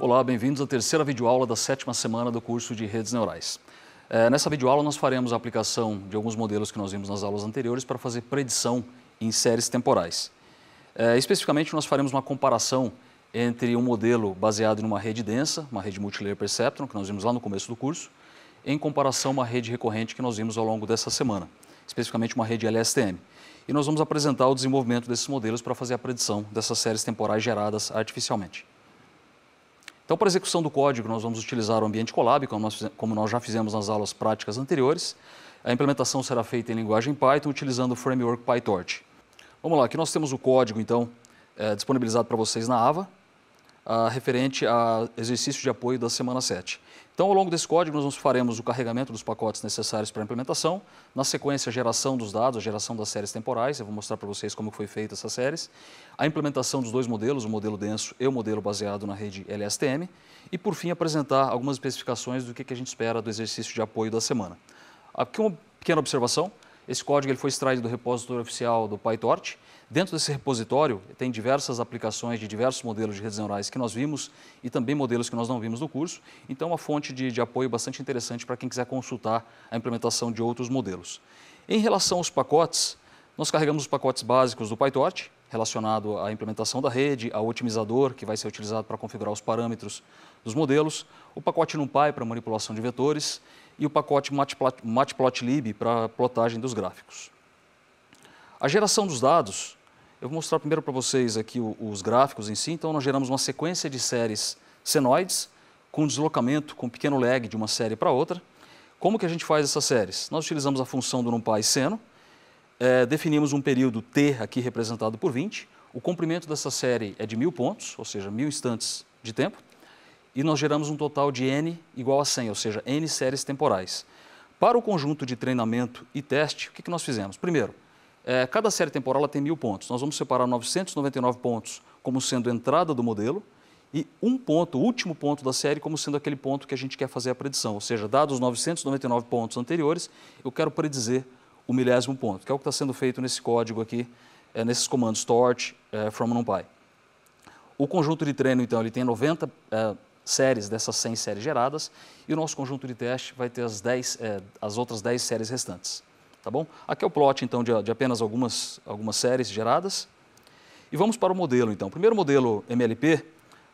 Olá, bem-vindos à terceira videoaula da sétima semana do curso de redes neurais. É, nessa videoaula nós faremos a aplicação de alguns modelos que nós vimos nas aulas anteriores para fazer predição em séries temporais. É, especificamente nós faremos uma comparação entre um modelo baseado em uma rede densa, uma rede multilayer perceptron, que nós vimos lá no começo do curso, em comparação a uma rede recorrente que nós vimos ao longo dessa semana especificamente uma rede LSTM. E nós vamos apresentar o desenvolvimento desses modelos para fazer a predição dessas séries temporais geradas artificialmente. Então, para execução do código, nós vamos utilizar o ambiente Colab, como nós, como nós já fizemos nas aulas práticas anteriores. A implementação será feita em linguagem Python, utilizando o framework PyTorch. Vamos lá, aqui nós temos o código, então, é, disponibilizado para vocês na AVA ah, referente ao exercício de apoio da semana 7. Então, ao longo desse código, nós faremos o carregamento dos pacotes necessários para a implementação, na sequência, a geração dos dados, a geração das séries temporais, eu vou mostrar para vocês como foi feita essas séries, a implementação dos dois modelos, o modelo denso e o modelo baseado na rede LSTM, e, por fim, apresentar algumas especificações do que, que a gente espera do exercício de apoio da semana. Aqui uma pequena observação, esse código ele foi extraído do repositório oficial do PyTorch. Dentro desse repositório tem diversas aplicações de diversos modelos de redes neurais que nós vimos e também modelos que nós não vimos no curso. Então, uma fonte de, de apoio bastante interessante para quem quiser consultar a implementação de outros modelos. Em relação aos pacotes, nós carregamos os pacotes básicos do PyTorch, relacionado à implementação da rede, ao otimizador, que vai ser utilizado para configurar os parâmetros dos modelos, o pacote NumPy para manipulação de vetores e o pacote Matplotlib para plotagem dos gráficos. A geração dos dados, eu vou mostrar primeiro para vocês aqui os gráficos em si. Então, nós geramos uma sequência de séries senoides, com deslocamento, com pequeno lag de uma série para outra. Como que a gente faz essas séries? Nós utilizamos a função do NumPy seno, é, definimos um período T, aqui representado por 20. O comprimento dessa série é de mil pontos, ou seja, mil instantes de tempo. E nós geramos um total de N igual a 100, ou seja, N séries temporais. Para o conjunto de treinamento e teste, o que, que nós fizemos? Primeiro, é, cada série temporal tem mil pontos. Nós vamos separar 999 pontos como sendo entrada do modelo e um ponto, o último ponto da série, como sendo aquele ponto que a gente quer fazer a predição. Ou seja, dados os 999 pontos anteriores, eu quero predizer o milésimo ponto, que é o que está sendo feito nesse código aqui, é, nesses comandos tort, é, from numpy. O conjunto de treino, então, ele tem 90 é, séries dessas 100 séries geradas e o nosso conjunto de teste vai ter as, 10, é, as outras 10 séries restantes. Tá bom? Aqui é o plot, então, de, de apenas algumas, algumas séries geradas. E vamos para o modelo, então. O primeiro modelo MLP,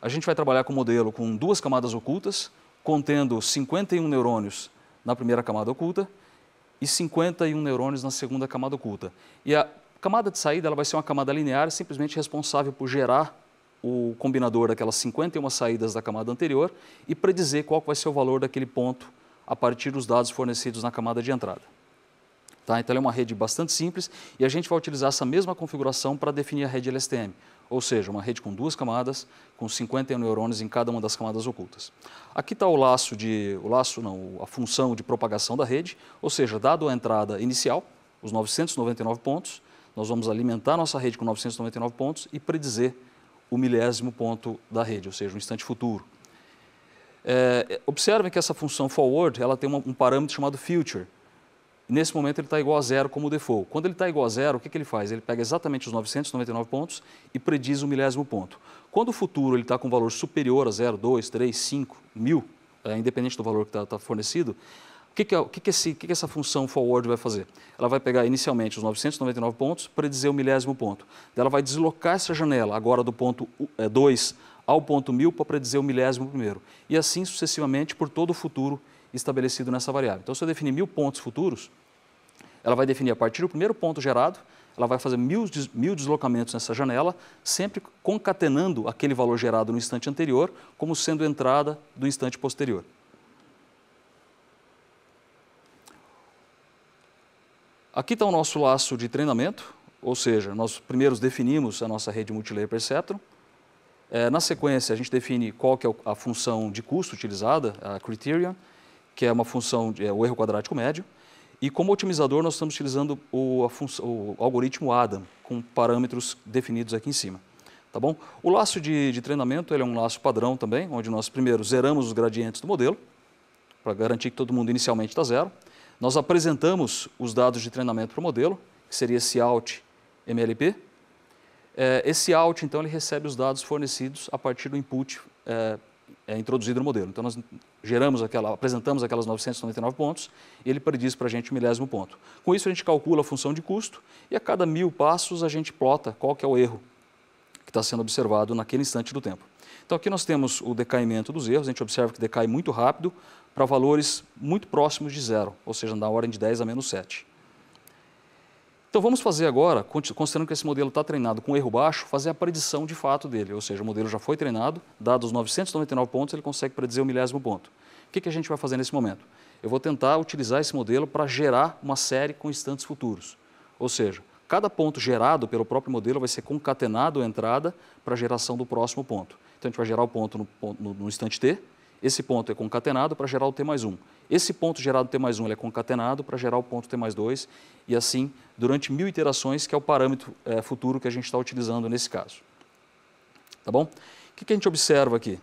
a gente vai trabalhar com o modelo com duas camadas ocultas, contendo 51 neurônios na primeira camada oculta e 51 neurônios na segunda camada oculta. E a camada de saída ela vai ser uma camada linear, simplesmente responsável por gerar o combinador daquelas 51 saídas da camada anterior e predizer qual vai ser o valor daquele ponto a partir dos dados fornecidos na camada de entrada. Tá? Então, ela é uma rede bastante simples e a gente vai utilizar essa mesma configuração para definir a rede LSTM ou seja, uma rede com duas camadas, com 50 neurônios em cada uma das camadas ocultas. Aqui está o laço de, o laço não, a função de propagação da rede, ou seja, dado a entrada inicial, os 999 pontos, nós vamos alimentar nossa rede com 999 pontos e predizer o milésimo ponto da rede, ou seja, o instante futuro. É, observem que essa função forward ela tem uma, um parâmetro chamado future, Nesse momento ele está igual a zero como default. Quando ele está igual a zero, o que, que ele faz? Ele pega exatamente os 999 pontos e prediz o milésimo ponto. Quando o futuro está com valor superior a 0, 2, 3, 5, mil, é, independente do valor que está tá fornecido, o que, que, que, que, esse, que, que essa função forward vai fazer? Ela vai pegar inicialmente os 999 pontos, predizer o milésimo ponto. Ela vai deslocar essa janela agora do ponto 2 é, ao ponto mil para predizer o milésimo primeiro. E assim sucessivamente por todo o futuro estabelecido nessa variável. Então, se eu definir mil pontos futuros, ela vai definir a partir do primeiro ponto gerado, ela vai fazer mil, mil deslocamentos nessa janela, sempre concatenando aquele valor gerado no instante anterior como sendo entrada do instante posterior. Aqui está o nosso laço de treinamento, ou seja, nós primeiros definimos a nossa rede multilayer perceptron. É, na sequência, a gente define qual que é a função de custo utilizada, a criterion que é uma função, de, é, o erro quadrático médio. E como otimizador, nós estamos utilizando o, o, algoritmo Adam, com parâmetros definidos aqui em cima. Tá bom? O laço de, de treinamento ele é um laço padrão também, onde nós primeiro zeramos os gradientes do modelo, para garantir que todo mundo inicialmente está zero. Nós apresentamos os dados de treinamento para o modelo, que seria esse out MLP. É, esse out então, ele recebe os dados fornecidos a partir do input é, é introduzido no modelo. Então, nós geramos aquela, apresentamos aquelas 999 pontos e ele prediz para a gente o milésimo ponto. Com isso, a gente calcula a função de custo e a cada mil passos a gente plota qual que é o erro que está sendo observado naquele instante do tempo. Então, aqui nós temos o decaimento dos erros, a gente observa que decai muito rápido para valores muito próximos de zero, ou seja, na ordem de 10 a menos 7. Então vamos fazer agora, considerando que esse modelo está treinado com erro baixo, fazer a predição de fato dele. Ou seja, o modelo já foi treinado, dados 999 pontos, ele consegue predizer o milésimo ponto. O que, que a gente vai fazer nesse momento? Eu vou tentar utilizar esse modelo para gerar uma série com instantes futuros. Ou seja, cada ponto gerado pelo próprio modelo vai ser concatenado à entrada para a geração do próximo ponto. Então a gente vai gerar o ponto no, no, no instante t, esse ponto é concatenado para gerar o T mais 1. Esse ponto gerado T mais 1 é concatenado para gerar o ponto T mais 2 e assim durante mil iterações, que é o parâmetro é, futuro que a gente está utilizando nesse caso. Tá bom? O que, que a gente observa aqui?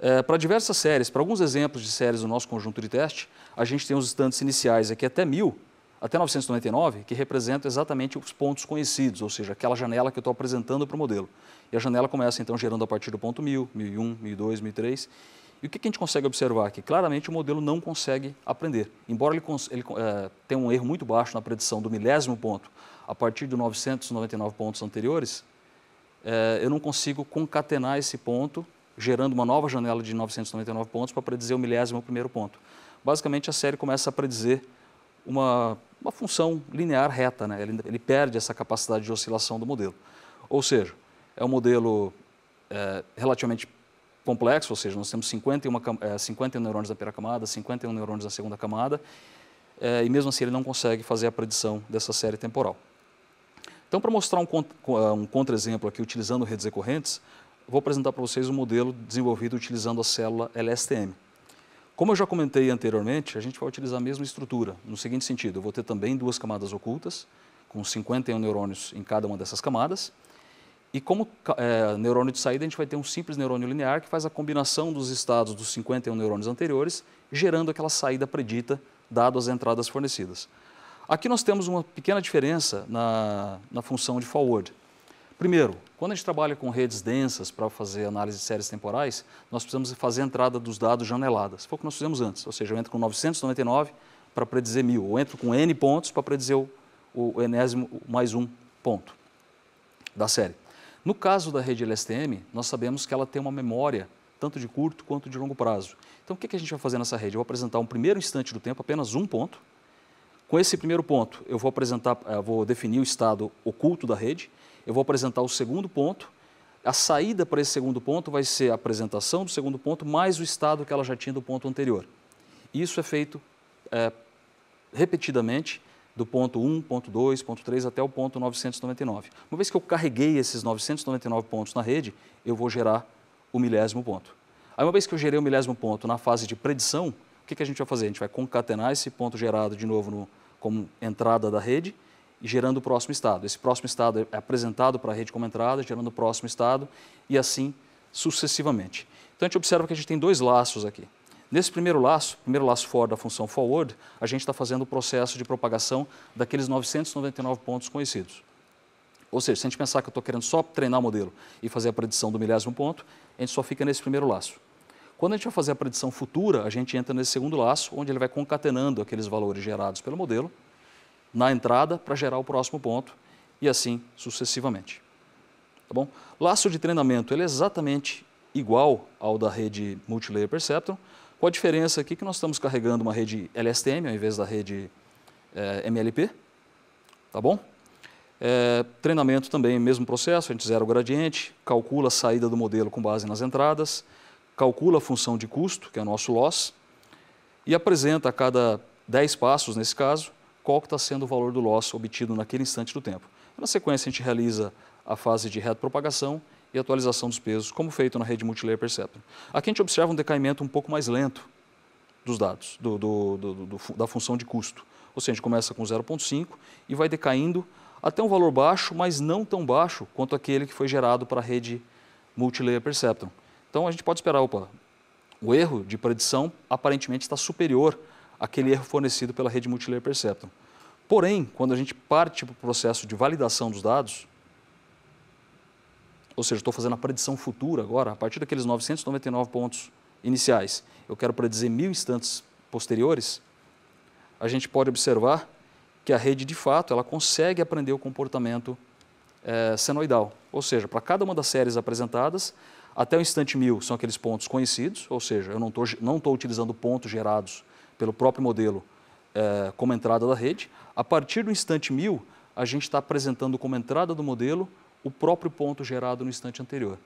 É, para diversas séries, para alguns exemplos de séries do nosso conjunto de teste, a gente tem os instantes iniciais aqui até mil até 999, que representam exatamente os pontos conhecidos, ou seja, aquela janela que eu estou apresentando para o modelo. E a janela começa, então, gerando a partir do ponto 1000, 1001, 1002, 1003. E o que a gente consegue observar aqui? Claramente o modelo não consegue aprender. Embora ele, ele é, tenha um erro muito baixo na predição do milésimo ponto, a partir de 999 pontos anteriores, é, eu não consigo concatenar esse ponto, gerando uma nova janela de 999 pontos para predizer o milésimo primeiro ponto. Basicamente, a série começa a predizer uma, uma função linear reta, né? ele, ele perde essa capacidade de oscilação do modelo. Ou seja, é um modelo é, relativamente complexo, ou seja, nós temos 51, é, 51 neurônios na primeira camada, 51 neurônios na segunda camada, é, e mesmo assim ele não consegue fazer a predição dessa série temporal. Então, para mostrar um, um contra-exemplo aqui, utilizando redes recorrentes, vou apresentar para vocês um modelo desenvolvido utilizando a célula LSTM. Como eu já comentei anteriormente, a gente vai utilizar a mesma estrutura, no seguinte sentido, eu vou ter também duas camadas ocultas, com 51 neurônios em cada uma dessas camadas, e como é, neurônio de saída, a gente vai ter um simples neurônio linear que faz a combinação dos estados dos 51 neurônios anteriores, gerando aquela saída predita, dado as entradas fornecidas. Aqui nós temos uma pequena diferença na, na função de forward. Primeiro, quando a gente trabalha com redes densas para fazer análise de séries temporais, nós precisamos fazer a entrada dos dados janeladas. Foi o que nós fizemos antes, ou seja, eu entro com 999 para predizer mil, ou entro com n pontos para predizer o, o enésimo mais um ponto da série. No caso da rede LSTM, nós sabemos que ela tem uma memória tanto de curto quanto de longo prazo. Então, o que a gente vai fazer nessa rede? Eu vou apresentar um primeiro instante do tempo, apenas um ponto, com esse primeiro ponto, eu vou apresentar, eh, vou definir o estado oculto da rede, eu vou apresentar o segundo ponto. A saída para esse segundo ponto vai ser a apresentação do segundo ponto mais o estado que ela já tinha do ponto anterior. Isso é feito é, repetidamente do ponto 1, ponto 2, ponto 3 até o ponto 999. Uma vez que eu carreguei esses 999 pontos na rede, eu vou gerar o milésimo ponto. Aí, uma vez que eu gerei o milésimo ponto na fase de predição, o que, que a gente vai fazer? A gente vai concatenar esse ponto gerado de novo no, como entrada da rede e gerando o próximo estado. Esse próximo estado é apresentado para a rede como entrada, gerando o próximo estado e assim sucessivamente. Então a gente observa que a gente tem dois laços aqui. Nesse primeiro laço, primeiro laço for da função forward, a gente está fazendo o processo de propagação daqueles 999 pontos conhecidos. Ou seja, se a gente pensar que eu estou querendo só treinar o modelo e fazer a predição do milésimo ponto, a gente só fica nesse primeiro laço. Quando a gente vai fazer a predição futura, a gente entra nesse segundo laço, onde ele vai concatenando aqueles valores gerados pelo modelo na entrada para gerar o próximo ponto e assim sucessivamente. Tá bom? Laço de treinamento ele é exatamente igual ao da rede Multilayer Perceptron, com a diferença aqui que nós estamos carregando uma rede LSTM ao invés da rede eh, MLP, tá bom? É, treinamento também, mesmo processo, a gente zera o gradiente, calcula a saída do modelo com base nas entradas, calcula a função de custo, que é o nosso loss, e apresenta a cada 10 passos, nesse caso, qual está sendo o valor do loss obtido naquele instante do tempo. Na sequência, a gente realiza a fase de retropropagação e atualização dos pesos, como feito na rede multilayer Perceptron. Aqui a gente observa um decaimento um pouco mais lento dos dados, do, do, do, da função de custo. Ou seja, a gente começa com 0,5 e vai decaindo até um valor baixo, mas não tão baixo quanto aquele que foi gerado para a rede multilayer Perceptron. Então a gente pode esperar, opa, o erro de predição aparentemente está superior àquele erro fornecido pela rede multilayer perceptron. Porém, quando a gente parte para o processo de validação dos dados, ou seja, estou fazendo a predição futura agora, a partir daqueles 999 pontos iniciais, eu quero predizer mil instantes posteriores, a gente pode observar que a rede, de fato, ela consegue aprender o comportamento é, senoidal. Ou seja, para cada uma das séries apresentadas, até o instante mil são aqueles pontos conhecidos, ou seja, eu não estou não tô utilizando pontos gerados pelo próprio modelo é, como entrada da rede. A partir do instante mil, a gente está apresentando como entrada do modelo o próprio ponto gerado no instante anterior.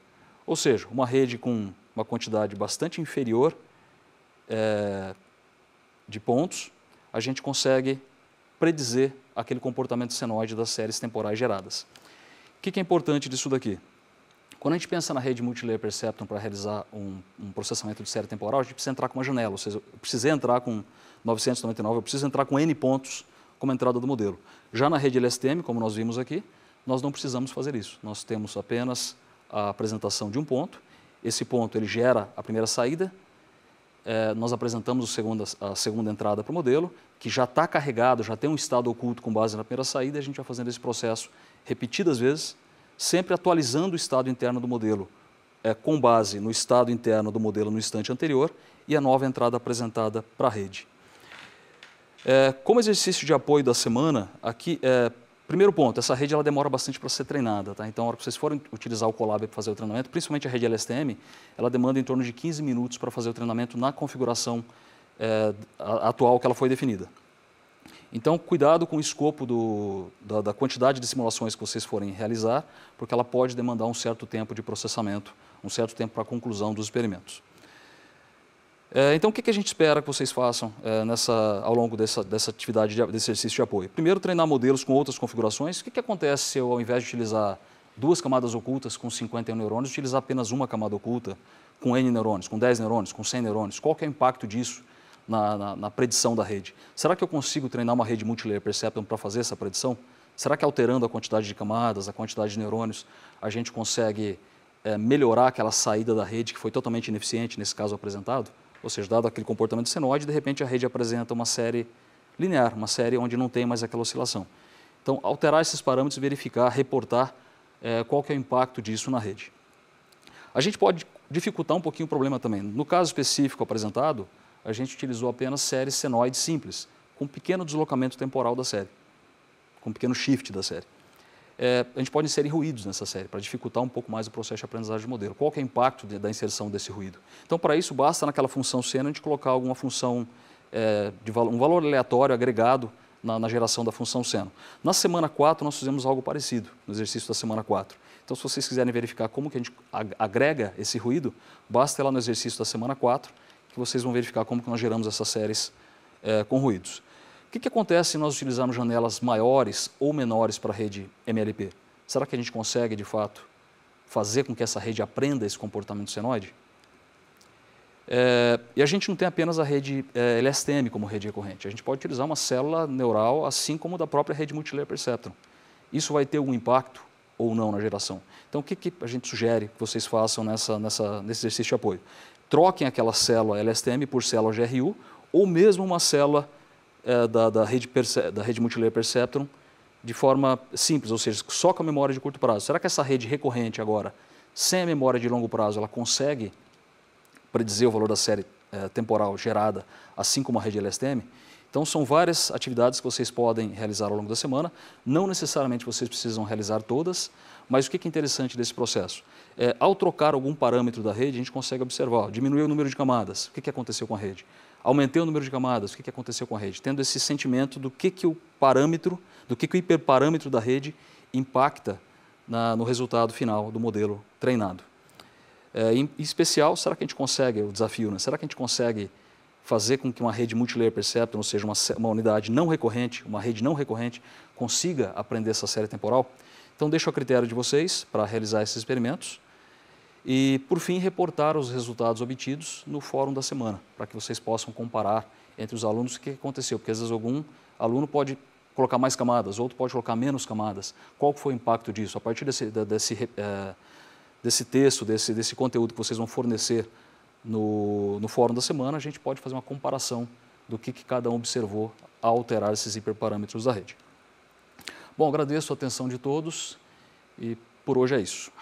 Ou seja, uma rede com uma quantidade bastante inferior é, de pontos, a gente consegue predizer aquele comportamento senoide das séries temporais geradas. O que é importante disso daqui? Quando a gente pensa na rede multilayer perceptron para realizar um, um, processamento de série temporal, a gente precisa entrar com uma janela, ou seja, eu precisei entrar com 999, eu preciso entrar com N pontos como entrada do modelo. Já na rede LSTM, como nós vimos aqui, nós não precisamos fazer isso. Nós temos apenas a apresentação de um ponto, esse ponto ele gera a primeira saída, é, nós apresentamos segundo, a segunda entrada para o modelo, que já está carregado, já tem um estado oculto com base na primeira saída, e a gente vai fazendo esse processo repetidas vezes sempre atualizando o estado interno do modelo, é, com base no estado interno do modelo no instante anterior e a nova entrada apresentada para a rede. É, como exercício de apoio da semana, aqui, é, primeiro ponto, essa rede ela demora bastante para ser treinada. Tá? Então, na hora que vocês forem utilizar o Colab para fazer o treinamento, principalmente a rede LSTM, ela demanda em torno de 15 minutos para fazer o treinamento na configuração é, atual que ela foi definida. Então, cuidado com o escopo do, da, da, quantidade de simulações que vocês forem realizar, porque ela pode demandar um certo tempo de processamento, um certo tempo para a conclusão dos experimentos. É, então, o que, que, a gente espera que vocês façam é, nessa, ao longo dessa, dessa atividade, de, desse exercício de apoio? Primeiro, treinar modelos com outras configurações. O que, que acontece se eu, ao invés de utilizar duas camadas ocultas com 51 neurônios, utilizar apenas uma camada oculta com N neurônios, com 10 neurônios, com 100 neurônios? Qual é o impacto disso na, na, na predição da rede. Será que eu consigo treinar uma rede multilayer perceptron para fazer essa predição? Será que alterando a quantidade de camadas, a quantidade de neurônios, a gente consegue é, melhorar aquela saída da rede que foi totalmente ineficiente nesse caso apresentado? Ou seja, dado aquele comportamento senoide, de repente a rede apresenta uma série linear, uma série onde não tem mais aquela oscilação. Então, alterar esses parâmetros, verificar, reportar é, qual que é o impacto disso na rede. A gente pode dificultar um pouquinho o problema também. No caso específico apresentado, a gente utilizou apenas séries senoides simples, com um pequeno deslocamento temporal da série, com um pequeno shift da série. É, a gente pode inserir ruídos nessa série, para dificultar um pouco mais o processo de aprendizagem de modelo. Qual é o impacto de, da inserção desse ruído? Então, para isso, basta naquela função seno a gente colocar alguma função, é, de valo, um valor aleatório agregado na, na, geração da função seno. Na semana 4, nós fizemos algo parecido, no exercício da semana 4. Então, se vocês quiserem verificar como que a gente agrega esse ruído, basta ir lá no exercício da semana 4 que vocês vão verificar como que nós geramos essas séries é, com ruídos. O que, que acontece se nós utilizarmos janelas maiores ou menores para a rede MLP? Será que a gente consegue, de fato, fazer com que essa rede aprenda esse comportamento senoide? É, e a gente não tem apenas a rede é, LSTM como rede recorrente. A gente pode utilizar uma célula neural, assim como da própria rede multilayer perceptron. Isso vai ter algum impacto ou não na geração? Então, o que, que a gente sugere que vocês façam nessa, nessa, nesse exercício de apoio? troquem aquela célula LSTM por célula GRU, ou mesmo uma célula é, da, da, rede da rede multilayer perceptron de forma simples, ou seja, só com a memória de curto prazo. Será que essa rede recorrente agora, sem a memória de longo prazo, ela consegue predizer o valor da série é, temporal gerada, assim como a rede LSTM? Então, são várias atividades que vocês podem realizar ao longo da semana. Não necessariamente vocês precisam realizar todas, mas o que é interessante desse processo? É, ao trocar algum parâmetro da rede, a gente consegue observar, diminuiu o número de camadas, o que, que aconteceu com a rede? Aumentei o número de camadas, o que, que aconteceu com a rede? Tendo esse sentimento do que, que o parâmetro, do que, que o hiperparâmetro da rede impacta na, no resultado final do modelo treinado. É, em, em especial, será que a gente consegue, o desafio, né? será que a gente consegue fazer com que uma rede multilayer perceptron, ou seja, uma, uma unidade não recorrente, uma rede não recorrente, consiga aprender essa série temporal? Então, deixo a critério de vocês para realizar esses experimentos. E, por fim, reportar os resultados obtidos no fórum da semana, para que vocês possam comparar entre os alunos o que aconteceu, porque às vezes algum aluno pode colocar mais camadas, outro pode colocar menos camadas. Qual foi o impacto disso? A partir desse, desse, eh, desse texto, desse, desse conteúdo que vocês vão fornecer no, no fórum da semana, a gente pode fazer uma comparação do que, que cada um observou ao alterar esses hiperparâmetros da rede. Bom, agradeço a atenção de todos e por hoje é isso.